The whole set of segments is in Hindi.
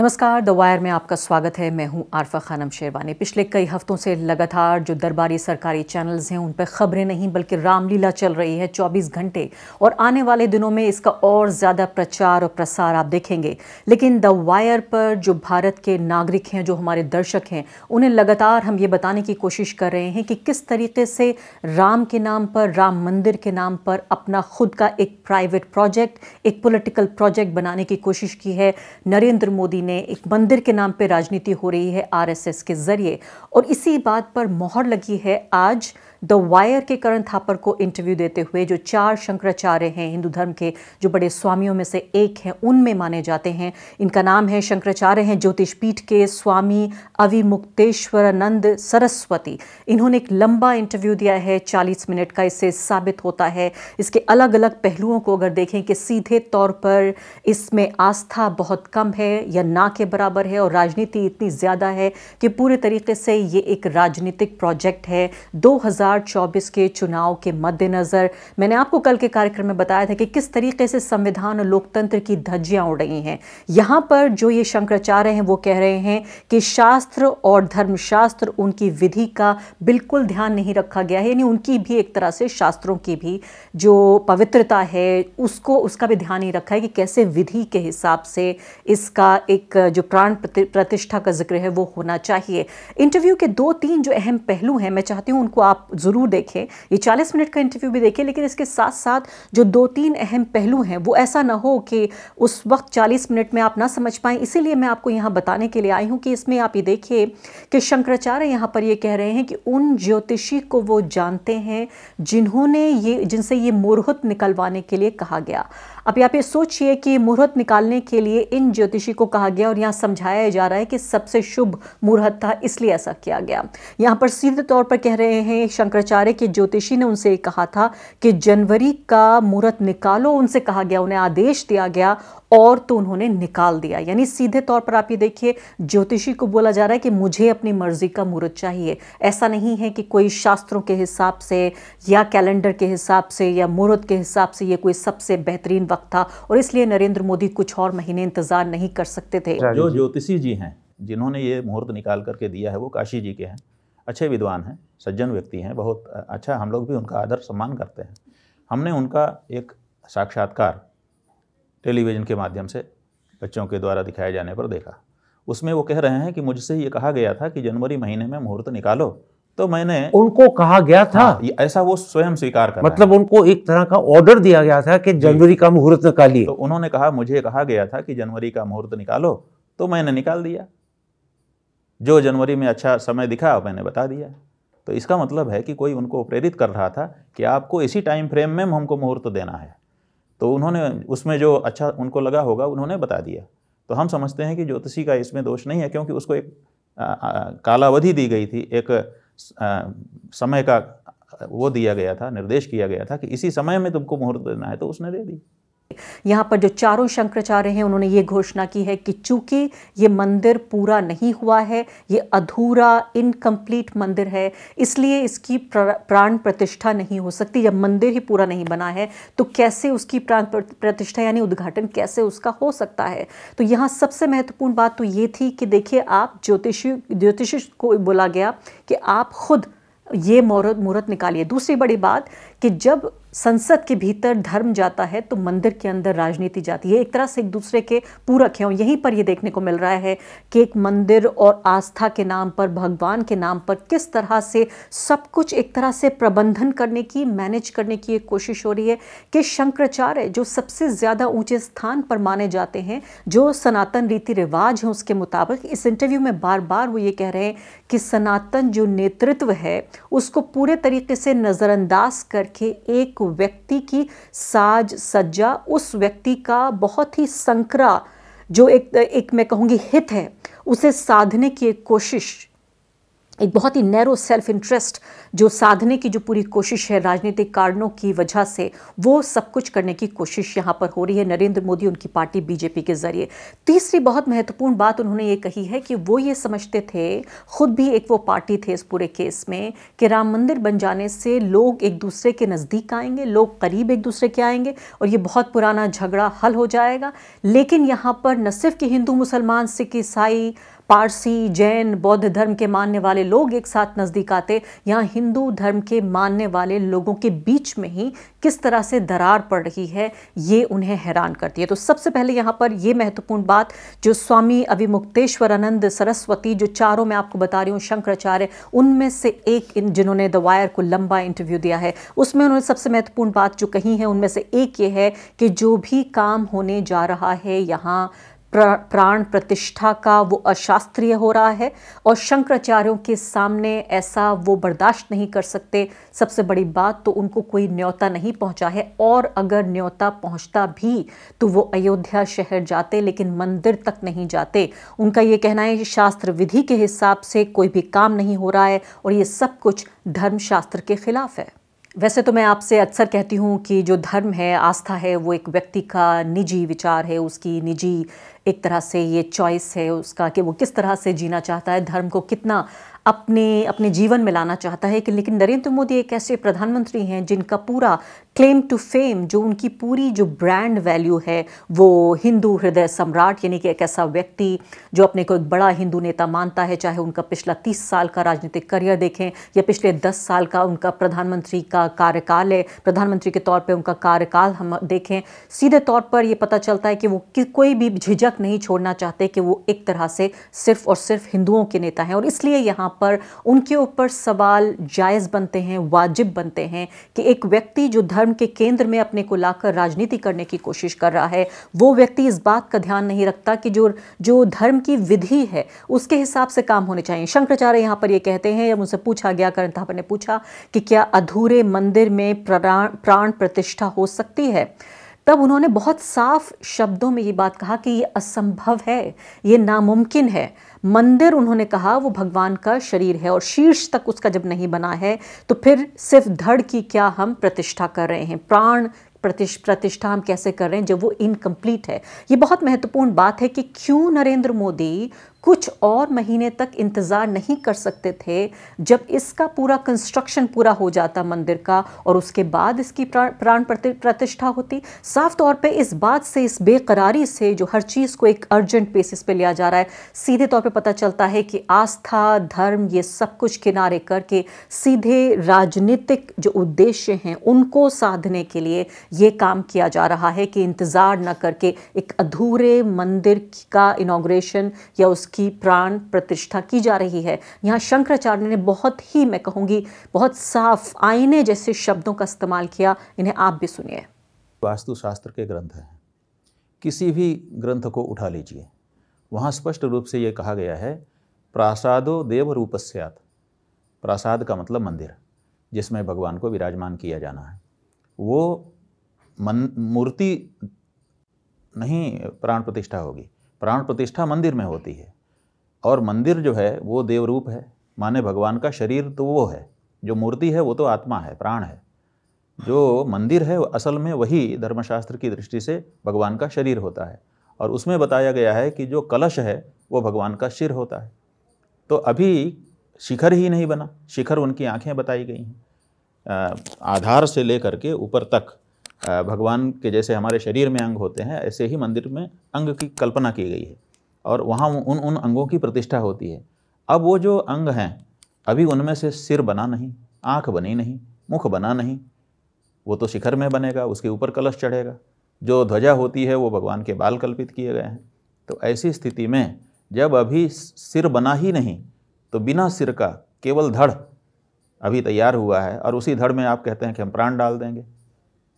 नमस्कार द वायर में आपका स्वागत है मैं हूं आरफा खानम शेरवानी पिछले कई हफ्तों से लगातार जो दरबारी सरकारी चैनल्स हैं उन पर खबरें नहीं बल्कि रामलीला चल रही है 24 घंटे और आने वाले दिनों में इसका और ज़्यादा प्रचार और प्रसार आप देखेंगे लेकिन द वायर पर जो भारत के नागरिक हैं जो हमारे दर्शक हैं उन्हें लगातार हम ये बताने की कोशिश कर रहे हैं कि किस तरीके से राम के नाम पर राम मंदिर के नाम पर अपना खुद का एक प्राइवेट प्रोजेक्ट एक पोलिटिकल प्रोजेक्ट बनाने की कोशिश की है नरेंद्र मोदी ने एक मंदिर के नाम पर राजनीति हो रही है आरएसएस के ज़रिए और इसी बात पर मोहर लगी है आज द वायर के करण थापर को इंटरव्यू देते हुए जो चार शंकराचार्य हैं हिंदू धर्म के जो बड़े स्वामियों में से एक हैं उनमें माने जाते हैं इनका नाम है शंकराचार्य हैं ज्योतिष पीठ के स्वामी अविमुक्तेश्वरानंद सरस्वती इन्होंने एक लंबा इंटरव्यू दिया है चालीस मिनट का इससे साबित होता है इसके अलग अलग पहलुओं को अगर देखें कि सीधे तौर पर इसमें आस्था बहुत कम है या ना के बराबर है और राजनीति इतनी ज़्यादा है कि पूरे तरीके से ये एक राजनीतिक प्रोजेक्ट है दो 2024 के चुनाव के मद्देनज़र मैंने आपको कल के कार्यक्रम में बताया था कि किस तरीके से संविधान और लोकतंत्र की धज्जियां उड़ रही हैं यहाँ पर जो ये शंकराचार्य हैं वो कह रहे हैं कि शास्त्र और धर्मशास्त्र उनकी विधि का बिल्कुल ध्यान नहीं रखा गया है यानी उनकी भी एक तरह से शास्त्रों की भी जो पवित्रता है उसको उसका भी ध्यान नहीं रखा है कि कैसे विधि के हिसाब से इसका एक जो प्राण प्रतिष्ठा का जिक्र है वो होना चाहिए इंटरव्यू के दो तीन जो अहम पहलू हैं मैं चाहती हूँ उनको आप ज़रूर देखें ये 40 मिनट का इंटरव्यू भी देखें लेकिन इसके साथ साथ जो दो तीन अहम पहलू हैं वो ऐसा ना हो कि उस वक्त 40 मिनट में आप ना समझ पाएँ इसीलिए मैं आपको यहाँ बताने के लिए आई हूँ कि इसमें आप ये देखिए कि शंकराचार्य यहाँ पर ये कह रहे हैं कि उन ज्योतिषी को वो जानते हैं जिन्होंने ये जिनसे ये मोरहत निकलवाने के लिए कहा गया अब यहाँ पे सोचिए कि मुहूर्त निकालने के लिए इन ज्योतिषी को कहा गया और यहाँ समझाया जा रहा है कि सबसे शुभ मुहूर्त था इसलिए ऐसा किया गया यहाँ पर सीधे तौर पर कह रहे हैं शंकराचार्य के ज्योतिषी ने उनसे कहा था कि जनवरी का मुहूर्त निकालो उनसे कहा गया उन्हें आदेश दिया गया और तो उन्होंने निकाल दिया यानी सीधे तौर पर आप ये देखिए ज्योतिषी को बोला जा रहा है कि मुझे अपनी मर्जी का मुहूर्त चाहिए ऐसा नहीं है कि कोई शास्त्रों के हिसाब से या कैलेंडर के हिसाब से या मुहूर्त के हिसाब से ये कोई सबसे बेहतरीन वक्त था और इसलिए नरेंद्र मोदी कुछ और महीने इंतजार नहीं कर सकते थे जो ज्योतिषी जी हैं जिन्होंने ये मुहूर्त निकाल करके दिया है वो काशी जी के हैं अच्छे विद्वान हैं सज्जन व्यक्ति हैं बहुत अच्छा हम लोग भी उनका आदर सम्मान करते हैं हमने उनका एक साक्षात्कार टेलीविज़न के माध्यम से बच्चों के द्वारा दिखाए जाने पर देखा उसमें वो कह रहे हैं कि मुझसे ये कहा गया था कि जनवरी महीने में मुहूर्त निकालो तो मैंने उनको कहा गया हाँ, था हाँ, ऐसा वो स्वयं स्वीकार कर मतलब उनको एक तरह का ऑर्डर दिया गया था कि जनवरी का मुहूर्त निकालिए तो उन्होंने कहा मुझे कहा गया था कि जनवरी का मुहूर्त निकालो तो मैंने निकाल दिया जो जनवरी में अच्छा समय दिखा मैंने बता दिया तो इसका मतलब है कि कोई उनको प्रेरित कर रहा था कि आपको इसी टाइम फ्रेम में हमको मुहूर्त देना है तो उन्होंने उसमें जो अच्छा उनको लगा होगा उन्होंने बता दिया तो हम समझते हैं कि ज्योतिषी का इसमें दोष नहीं है क्योंकि उसको एक कालावधि दी गई थी एक आ, समय का वो दिया गया था निर्देश किया गया था कि इसी समय में तुमको मुहूर्त देना है तो उसने दे दी यहाँ पर जो चारों शंकराचार्य हैं उन्होंने ये घोषणा की है कि चूंकि ये मंदिर पूरा नहीं हुआ है ये अधूरा इनकम्प्लीट मंदिर है इसलिए इसकी प्राण प्रतिष्ठा नहीं हो सकती जब मंदिर ही पूरा नहीं बना है तो कैसे उसकी प्राण प्रतिष्ठा यानी उद्घाटन कैसे उसका हो सकता है तो यहाँ सबसे महत्वपूर्ण बात तो ये थी कि देखिए आप ज्योतिषी ज्योतिषी को बोला गया कि आप खुद ये मुहूर्त मुहूर्त निकालिए दूसरी बड़ी बात कि जब संसद के भीतर धर्म जाता है तो मंदिर के अंदर राजनीति जाती है एक तरह से एक दूसरे के पूरक हैं और यहीं पर ये देखने को मिल रहा है कि एक मंदिर और आस्था के नाम पर भगवान के नाम पर किस तरह से सब कुछ एक तरह से प्रबंधन करने की मैनेज करने की एक कोशिश हो रही है कि शंकराचार्य जो सबसे ज़्यादा ऊँचे स्थान पर माने जाते हैं जो सनातन रीति रिवाज हैं उसके मुताबिक इस इंटरव्यू में बार बार वो ये कह रहे हैं कि सनातन जो नेतृत्व है उसको पूरे तरीके से नज़रअंदाज करके एक व्यक्ति की साज सज्जा उस व्यक्ति का बहुत ही संकरा जो एक एक मैं कहूँगी हित है उसे साधने की एक कोशिश एक बहुत ही नैरो सेल्फ इंटरेस्ट जो साधने की जो पूरी कोशिश है राजनीतिक कारणों की वजह से वो सब कुछ करने की कोशिश यहाँ पर हो रही है नरेंद्र मोदी उनकी पार्टी बीजेपी के जरिए तीसरी बहुत महत्वपूर्ण बात उन्होंने ये कही है कि वो ये समझते थे खुद भी एक वो पार्टी थे इस पूरे केस में कि राम मंदिर बन जाने से लोग एक दूसरे के नज़दीक आएंगे लोग करीब एक दूसरे के आएंगे और ये बहुत पुराना झगड़ा हल हो जाएगा लेकिन यहाँ पर न सिर्फ कि हिंदू मुसलमान सिख ईसाई पारसी जैन बौद्ध धर्म के मानने वाले लोग एक साथ नज़दीक आते यहाँ हिंदू धर्म के मानने वाले लोगों के बीच में ही किस तरह से दरार पड़ रही है ये उन्हें हैरान करती है तो सबसे पहले यहाँ पर ये महत्वपूर्ण बात जो स्वामी अभिमुक्तेश्वरानंद सरस्वती जो चारों मैं आपको बता रही हूँ शंकराचार्य उनमें से एक इन जिन्होंने द वायर को लंबा इंटरव्यू दिया है उसमें उन्होंने सबसे महत्वपूर्ण बात जो कही है उनमें से एक ये है कि जो भी काम होने जा रहा है यहाँ प्राण प्रतिष्ठा का वो अशास्त्रीय हो रहा है और शंकराचार्यों के सामने ऐसा वो बर्दाश्त नहीं कर सकते सबसे बड़ी बात तो उनको कोई न्योता नहीं पहुंचा है और अगर न्योता पहुंचता भी तो वो अयोध्या शहर जाते लेकिन मंदिर तक नहीं जाते उनका ये कहना है कि शास्त्र विधि के हिसाब से कोई भी काम नहीं हो रहा है और ये सब कुछ धर्मशास्त्र के खिलाफ है वैसे तो मैं आपसे अक्सर कहती हूँ कि जो धर्म है आस्था है वो एक व्यक्ति का निजी विचार है उसकी निजी एक तरह से ये चॉइस है उसका कि वो किस तरह से जीना चाहता है धर्म को कितना अपने अपने जीवन में लाना चाहता है कि लेकिन नरेंद्र मोदी एक ऐसे प्रधानमंत्री हैं जिनका पूरा क्लेम टू फेम जो उनकी पूरी जो ब्रांड वैल्यू है वो हिंदू हृदय सम्राट यानी कि एक ऐसा व्यक्ति जो अपने को एक बड़ा हिंदू नेता मानता है चाहे उनका पिछला तीस साल का राजनीतिक करियर देखें या पिछले दस साल का उनका प्रधानमंत्री का कार्यकाल है प्रधानमंत्री के तौर पर उनका कार्यकाल हम देखें सीधे तौर पर यह पता चलता है कि वो कि कोई भी झिझक नहीं छोड़ना चाहते कि वो एक तरह से सिर्फ और सिर्फ हिंदुओं के नेता हैं और इसलिए यहाँ पर उनके ऊपर सवाल जायज़ बनते हैं वाजिब बनते हैं कि एक व्यक्ति जो धर्म धर्म के केंद्र में अपने को लाकर राजनीति करने की कोशिश कर रहा है वो व्यक्ति इस बात का ध्यान नहीं रखता कि जो जो धर्म की विधि है उसके हिसाब से काम होने चाहिए शंकराचार्य यहाँ पर ये कहते हैं जब उनसे पूछा गया करण थापर ने पूछा कि क्या अधूरे मंदिर में प्राण प्रतिष्ठा हो सकती है तब उन्होंने बहुत साफ शब्दों में ये बात कहा कि ये असंभव है ये नामुमकिन है मंदिर उन्होंने कहा वो भगवान का शरीर है और शीर्ष तक उसका जब नहीं बना है तो फिर सिर्फ धड़ की क्या हम प्रतिष्ठा कर रहे हैं प्राण प्रतिष्ठ प्रतिष्ठा हम कैसे कर रहे हैं जब वो इनकम्प्लीट है ये बहुत महत्वपूर्ण बात है कि क्यों नरेंद्र मोदी कुछ और महीने तक इंतज़ार नहीं कर सकते थे जब इसका पूरा कंस्ट्रक्शन पूरा हो जाता मंदिर का और उसके बाद इसकी प्राण प्रतिष्ठा होती साफ तौर पे इस बात से इस बेकरारी से जो हर चीज़ को एक अर्जेंट बेसिस पे लिया जा रहा है सीधे तौर पे पता चलता है कि आस्था धर्म ये सब कुछ किनारे करके सीधे राजनीतिक जो उद्देश्य हैं उनको साधने के लिए ये काम किया जा रहा है कि इंतज़ार न करके एक अधूरे मंदिर का इनाग्रेशन या उस उसकी प्राण प्रतिष्ठा की जा रही है यहाँ शंकराचार्य ने बहुत ही मैं कहूँगी बहुत साफ आईने जैसे शब्दों का इस्तेमाल किया इन्हें आप भी सुनिए वास्तुशास्त्र के ग्रंथ हैं किसी भी ग्रंथ को उठा लीजिए वहाँ स्पष्ट रूप से ये कहा गया है प्रासादो देव रूपस्यात प्रासाद का मतलब मंदिर जिसमें भगवान को विराजमान किया जाना है वो मन मूर्ति नहीं प्राण प्रतिष्ठा होगी प्राण प्रतिष्ठा मंदिर में होती है और मंदिर जो है वो देवरूप है माने भगवान का शरीर तो वो है जो मूर्ति है वो तो आत्मा है प्राण है जो मंदिर है असल में वही धर्मशास्त्र की दृष्टि से भगवान का शरीर होता है और उसमें बताया गया है कि जो कलश है वो भगवान का सिर होता है तो अभी शिखर ही नहीं बना शिखर उनकी आँखें बताई गई हैं आधार से लेकर के ऊपर तक भगवान के जैसे हमारे शरीर में अंग होते हैं ऐसे ही मंदिर में अंग की कल्पना की गई है और वहाँ उन उन अंगों की प्रतिष्ठा होती है अब वो जो अंग हैं अभी उनमें से सिर बना नहीं आँख बनी नहीं मुख बना नहीं वो तो शिखर में बनेगा उसके ऊपर कलश चढ़ेगा जो ध्वजा होती है वो भगवान के बाल कल्पित किए गए हैं तो ऐसी स्थिति में जब अभी सिर बना ही नहीं तो बिना सिर का केवल धड़ अभी तैयार हुआ है और उसी धड़ में आप कहते हैं कि हम प्राण डाल देंगे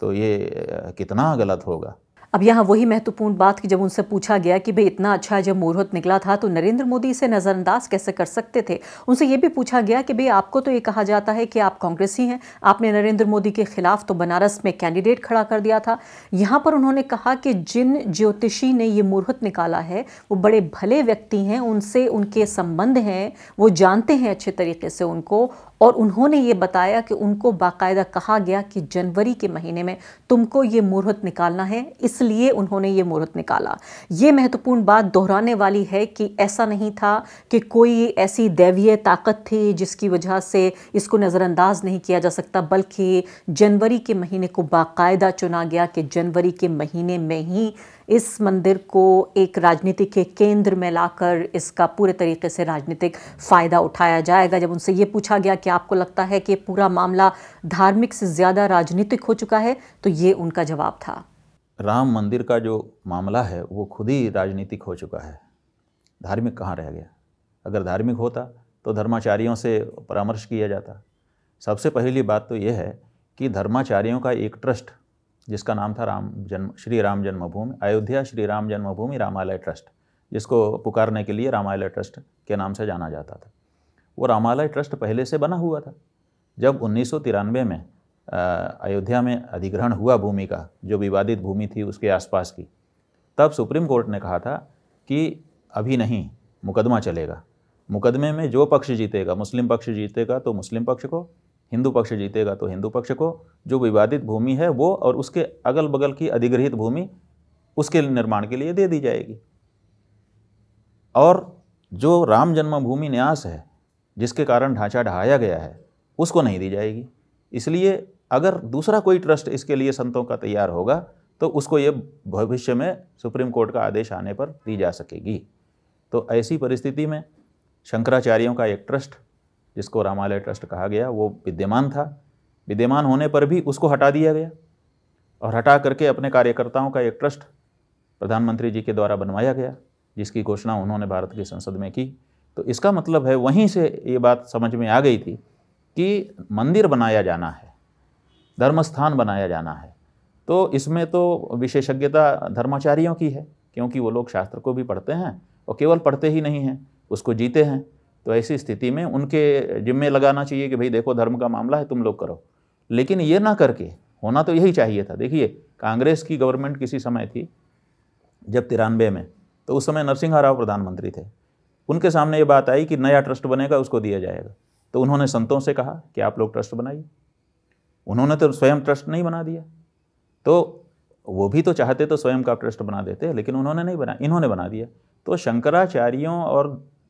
तो ये कितना गलत होगा अब यहाँ वही महत्वपूर्ण बात कि जब उनसे पूछा गया कि भाई इतना अच्छा जब मुहूर्त निकला था तो नरेंद्र मोदी इसे नज़रअंदाज कैसे कर सकते थे उनसे ये भी पूछा गया कि भाई आपको तो ये कहा जाता है कि आप कांग्रेसी हैं आपने नरेंद्र मोदी के खिलाफ तो बनारस में कैंडिडेट खड़ा कर दिया था यहाँ पर उन्होंने कहा कि जिन ज्योतिषी ने ये मुहूर्त निकाला है वो बड़े भले व्यक्ति हैं उनसे उनके संबंध हैं वो जानते हैं अच्छे तरीके से उनको और उन्होंने ये बताया कि उनको बाकायदा कहा गया कि जनवरी के महीने में तुमको ये मुहूर्त निकालना है इसलिए इसलिए उन्होंने ये मुहूर्त निकाला ये महत्वपूर्ण बात दोहराने वाली है कि ऐसा नहीं था कि कोई ऐसी दैवीय ताकत थी जिसकी वजह से इसको नज़रअंदाज नहीं किया जा सकता बल्कि जनवरी के महीने को बाकायदा चुना गया कि जनवरी के महीने में ही इस मंदिर को एक राजनीति के केंद्र में लाकर इसका पूरे तरीके से राजनीतिक फ़ायदा उठाया जाएगा जब उनसे ये पूछा गया कि आपको लगता है कि पूरा मामला धार्मिक से ज़्यादा राजनीतिक हो चुका है तो ये उनका जवाब था राम मंदिर का जो मामला है वो खुद ही राजनीतिक हो चुका है धार्मिक कहाँ रह गया अगर धार्मिक होता तो धर्माचार्यों से परामर्श किया जाता सबसे पहली बात तो यह है कि धर्माचार्यों का एक ट्रस्ट जिसका नाम था राम जन्म श्री राम जन्मभूमि अयोध्या श्री राम जन्मभूमि रामालय ट्रस्ट जिसको पुकारने के लिए रामालय ट्रस्ट के नाम से जाना जाता था वो रामालय ट्रस्ट पहले से बना हुआ था जब उन्नीस में अयोध्या में अधिग्रहण हुआ भूमि का जो विवादित भूमि थी उसके आसपास की तब सुप्रीम कोर्ट ने कहा था कि अभी नहीं मुकदमा चलेगा मुकदमे में जो पक्ष जीतेगा मुस्लिम पक्ष जीतेगा तो मुस्लिम पक्ष को हिंदू पक्ष जीतेगा तो हिंदू पक्ष को जो विवादित भूमि है वो और उसके अगल बगल की अधिग्रहित भूमि उसके निर्माण के लिए दे दी जाएगी और जो राम जन्मभूमि न्यास है जिसके कारण ढांचा ढहाया गया है उसको नहीं दी जाएगी इसलिए अगर दूसरा कोई ट्रस्ट इसके लिए संतों का तैयार होगा तो उसको ये भविष्य में सुप्रीम कोर्ट का आदेश आने पर दी जा सकेगी तो ऐसी परिस्थिति में शंकराचार्यों का एक ट्रस्ट जिसको रामालय ट्रस्ट कहा गया वो विद्यमान था विद्यमान होने पर भी उसको हटा दिया गया और हटा करके अपने कार्यकर्ताओं का एक ट्रस्ट प्रधानमंत्री जी के द्वारा बनवाया गया जिसकी घोषणा उन्होंने भारत की संसद में की तो इसका मतलब है वहीं से ये बात समझ में आ गई थी कि मंदिर बनाया जाना है धर्मस्थान बनाया जाना है तो इसमें तो विशेषज्ञता धर्माचार्यों की है क्योंकि वो लोग शास्त्र को भी पढ़ते हैं और केवल पढ़ते ही नहीं हैं उसको जीते हैं तो ऐसी स्थिति में उनके जिम्मे लगाना चाहिए कि भाई देखो धर्म का मामला है तुम लोग करो लेकिन ये ना करके होना तो यही चाहिए था देखिए कांग्रेस की गवर्नमेंट किसी समय थी जब तिरानवे में तो उस समय नरसिंह राव प्रधानमंत्री थे उनके सामने ये बात आई कि नया ट्रस्ट बनेगा उसको दिया जाएगा तो उन्होंने संतों से कहा कि आप लोग ट्रस्ट बनाइए उन्होंने तो स्वयं ट्रस्ट नहीं बना दिया तो वो भी तो चाहते तो स्वयं का ट्रस्ट बना देते लेकिन उन्होंने नहीं बना इन्होंने बना दिया तो शंकराचार्यों और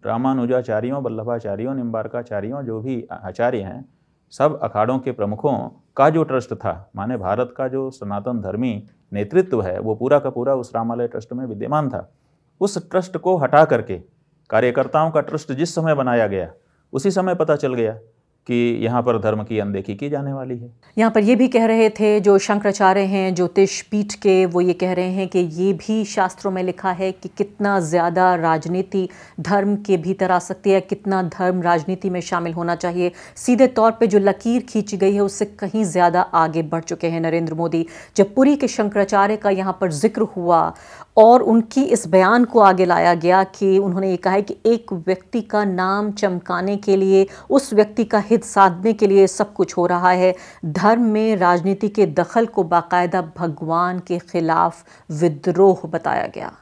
रामानुजाचार्यों वल्लभाचार्यों निम्बारकाचार्यों जो भी आचार्य हैं सब अखाड़ों के प्रमुखों का जो ट्रस्ट था माने भारत का जो सनातन धर्मी नेतृत्व है वो पूरा का पूरा उस रामालय ट्रस्ट में विद्यमान था उस ट्रस्ट को हटा करके कार्यकर्ताओं का ट्रस्ट जिस समय बनाया गया उसी समय पता चल गया कि यहाँ पर धर्म की अनदेखी की जाने वाली है यहाँ पर ये भी कह रहे थे जो शंकराचार्य हैं ज्योतिष पीठ के वो ये कह रहे हैं कि ये भी शास्त्रों में लिखा है कि कितना ज़्यादा राजनीति धर्म के भीतर आ सकती है कितना धर्म राजनीति में शामिल होना चाहिए सीधे तौर पे जो लकीर खींची गई है उससे कहीं ज़्यादा आगे बढ़ चुके हैं नरेंद्र मोदी जब पुरी के शंकराचार्य का यहाँ पर जिक्र हुआ और उनकी इस बयान को आगे लाया गया कि उन्होंने ये कहा है कि एक व्यक्ति का नाम चमकाने के लिए उस व्यक्ति का हित साधने के लिए सब कुछ हो रहा है धर्म में राजनीति के दखल को बाकायदा भगवान के खिलाफ विद्रोह बताया गया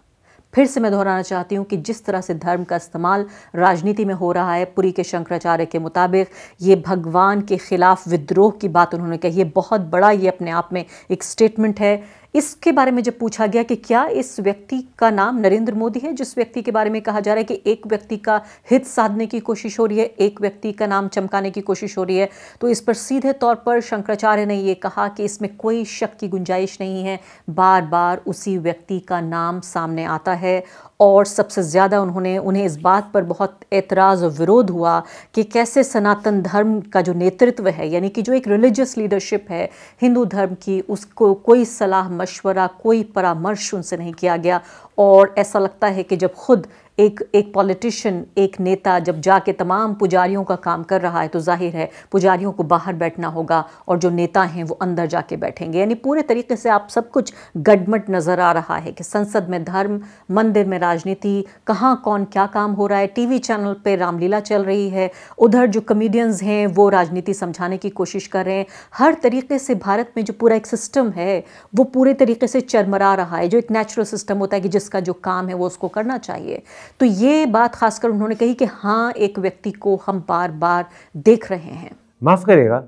फिर से मैं दोहराना चाहती हूँ कि जिस तरह से धर्म का इस्तेमाल राजनीति में हो रहा है पुरी के शंकराचार्य के मुताबिक ये भगवान के खिलाफ विद्रोह की बात उन्होंने कही है बहुत बड़ा ये अपने आप में एक स्टेटमेंट है इसके बारे में जब पूछा गया कि क्या इस व्यक्ति का नाम नरेंद्र मोदी है जिस व्यक्ति के बारे में कहा जा रहा है कि एक व्यक्ति का हित साधने की कोशिश हो रही है एक व्यक्ति का नाम चमकाने की कोशिश हो रही है तो इस पर सीधे तौर पर शंकराचार्य ने ये कहा कि इसमें कोई शक की गुंजाइश नहीं है बार बार उसी व्यक्ति का नाम सामने आता है और सबसे ज़्यादा उन्होंने उन्हें इस बात पर बहुत एतराज़ और विरोध हुआ कि कैसे सनातन धर्म का जो नेतृत्व है यानी कि जो एक रिलीजियस लीडरशिप है हिंदू धर्म की उसको कोई सलाह मशवरा कोई परामर्श उनसे नहीं किया गया और ऐसा लगता है कि जब खुद एक एक पॉलिटिशियन एक नेता जब जाके तमाम पुजारियों का काम कर रहा है तो जाहिर है पुजारियों को बाहर बैठना होगा और जो नेता हैं वो अंदर जाके बैठेंगे यानी पूरे तरीके से आप सब कुछ गडमट नज़र आ रहा है कि संसद में धर्म मंदिर में राजनीति कहाँ कौन क्या काम हो रहा है टीवी चैनल पर रामलीला चल रही है उधर जो कमेडियंस हैं वो राजनीति समझाने की कोशिश कर रहे हैं हर तरीके से भारत में जो पूरा एक सिस्टम है वो पूरे तरीके से चरमरा रहा है जो एक नेचुरल सिस्टम होता है कि जिसका जो काम है वो उसको करना चाहिए तो ये बात खासकर उन्होंने कही कि हाँ एक व्यक्ति को हम बार बार देख रहे हैं माफ करेगा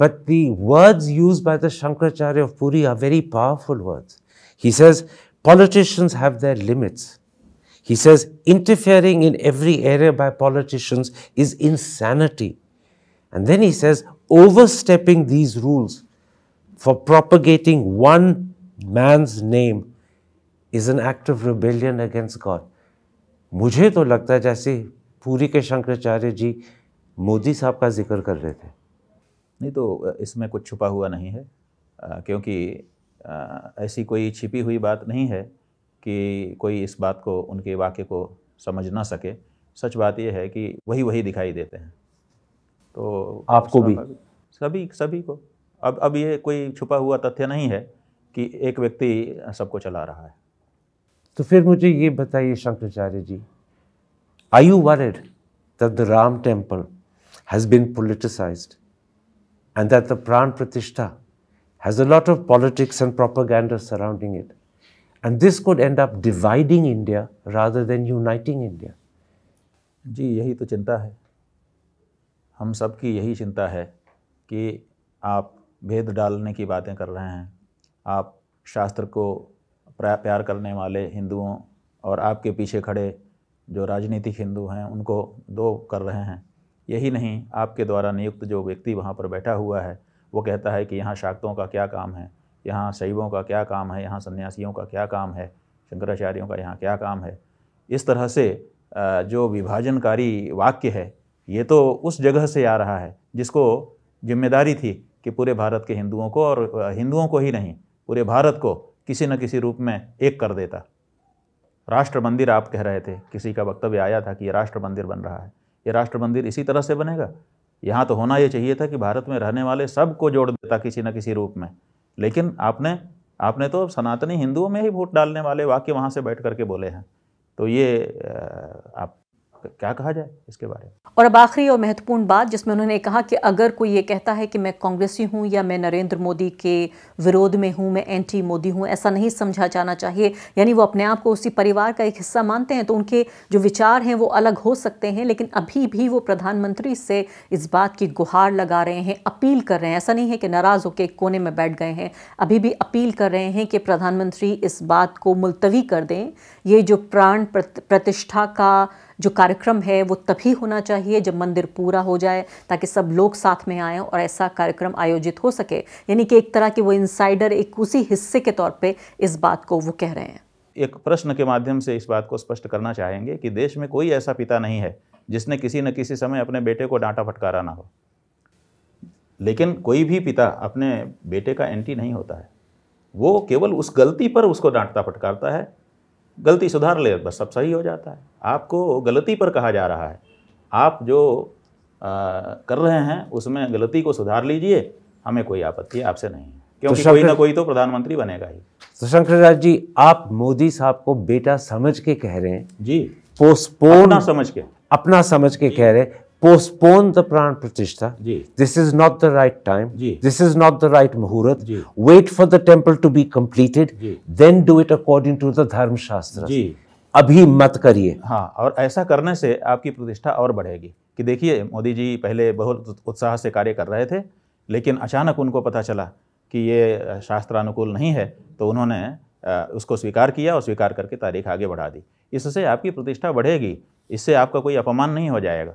but the words use by the Shankaracharya of Puri are very powerful words he says politicians have their limits he says interfering in every area by politicians is insanity and then he says overstepping these rules for propagating one man's name is an act of rebellion against God मुझे तो लगता है जैसे पूरी के शंकराचार्य जी मोदी साहब का जिक्र कर रहे थे नहीं तो इसमें कुछ छुपा हुआ नहीं है आ, क्योंकि आ, ऐसी कोई छिपी हुई बात नहीं है कि कोई इस बात को उनके वाक्य को समझ ना सके सच बात यह है कि वही वही दिखाई देते हैं तो आपको भी सभी सभी को अब अब ये कोई छुपा हुआ तथ्य नहीं है कि एक व्यक्ति सबको चला रहा है तो फिर मुझे ये बताइए Shankaracharya ji I you word that the Ram temple has been politicise and that the Pran Pratishtha has a lot of politics and propaganda surrounding it and this could end up dividing India rather than uniting India जी यही तो चिंता है हम सब की यही चिंता है कि आप भेद डालने की बातें कर रहे हैं आप शास्त्र को प्यार करने वाले हिंदुओं और आपके पीछे खड़े जो राजनीतिक हिंदू हैं उनको दो कर रहे हैं यही नहीं आपके द्वारा नियुक्त जो व्यक्ति वहाँ पर बैठा हुआ है वो कहता है कि यहाँ शाक्तों का क्या काम है यहाँ शैवों का क्या काम है यहाँ सन्यासियों का क्या काम है शंकराचार्यों का यहाँ क्या काम है इस तरह से जो विभाजनकारी वाक्य है ये तो उस जगह से आ रहा है जिसको जिम्मेदारी थी कि पूरे भारत के हिंदुओं को और हिंदुओं को ही नहीं पूरे भारत को किसी न किसी रूप में एक कर देता राष्ट्र मंदिर आप कह रहे थे किसी का वक्तव्य आया था कि ये राष्ट्र मंदिर बन रहा है ये राष्ट्र मंदिर इसी तरह से बनेगा यहाँ तो होना ये चाहिए था कि भारत में रहने वाले सबको जोड़ देता किसी न किसी रूप में लेकिन आपने आपने तो सनातनी हिंदुओं में ही वोट डालने वाले वाक्य वहाँ से बैठ करके बोले हैं तो ये आप क्या कहा जाए इसके बारे में और अब आखिरी और महत्वपूर्ण बात जिसमें उन्होंने कहा कि अगर कोई ये कहता है कि मैं कांग्रेसी हूँ या मैं नरेंद्र मोदी के विरोध में हूँ मैं एंटी मोदी हूँ ऐसा नहीं समझा जाना चाहिए यानी वो अपने आप को उसी परिवार का एक हिस्सा मानते हैं तो उनके जो विचार हैं वो अलग हो सकते हैं लेकिन अभी भी वो प्रधानमंत्री से इस बात की गुहार लगा रहे हैं अपील कर रहे हैं ऐसा नहीं है कि नाराज़ होकर कोने में बैठ गए हैं अभी भी अपील कर रहे हैं कि प्रधानमंत्री इस बात को मुलतवी कर दें ये जो प्राण प्रतिष्ठा का जो कार्यक्रम है वो तभी होना चाहिए जब मंदिर पूरा हो जाए ताकि सब लोग साथ में आए और ऐसा कार्यक्रम आयोजित हो सके यानी कि एक तरह के वो इंसाइडर एक उसी हिस्से के तौर पर इस बात को वो कह रहे हैं एक प्रश्न के माध्यम से इस बात को स्पष्ट करना चाहेंगे कि देश में कोई ऐसा पिता नहीं है जिसने किसी न किसी समय अपने बेटे को डांटा फटकारा ना हो लेकिन कोई भी पिता अपने बेटे का एंटी नहीं होता है वो केवल उस गलती पर उसको डांटता फटकारता है गलती सुधार ले बस सब सही हो जाता है आपको गलती पर कहा जा रहा है आप जो आ, कर रहे हैं उसमें गलती को सुधार लीजिए हमें कोई आपत्ति आपसे नहीं है तो क्योंकि तो कोई ना कोई तो प्रधानमंत्री बनेगा ही तो शंकराचार्य जी आप मोदी साहब को बेटा समझ के कह रहे हैं जी पोस्टपोन समझ के अपना समझ के कह रहे हैं postpone the pran pratishtha. Ji This is not the right time. Ji This is not the right muhurat. Ji. Wait for the temple to be completed. Ji. Then do it according to the dharma shastra. Ji. अभी मत करिए हाँ और ऐसा करने से आपकी प्रतिष्ठा और बढ़ेगी कि देखिए मोदी जी पहले बहुत उत्साह से कार्य कर रहे थे लेकिन अचानक उनको पता चला कि ये शास्त्रानुकूल नहीं है तो उन्होंने उसको स्वीकार किया और स्वीकार करके तारीख आगे बढ़ा दी इससे आपकी प्रतिष्ठा बढ़ेगी इससे आपका कोई अपमान नहीं हो जाएगा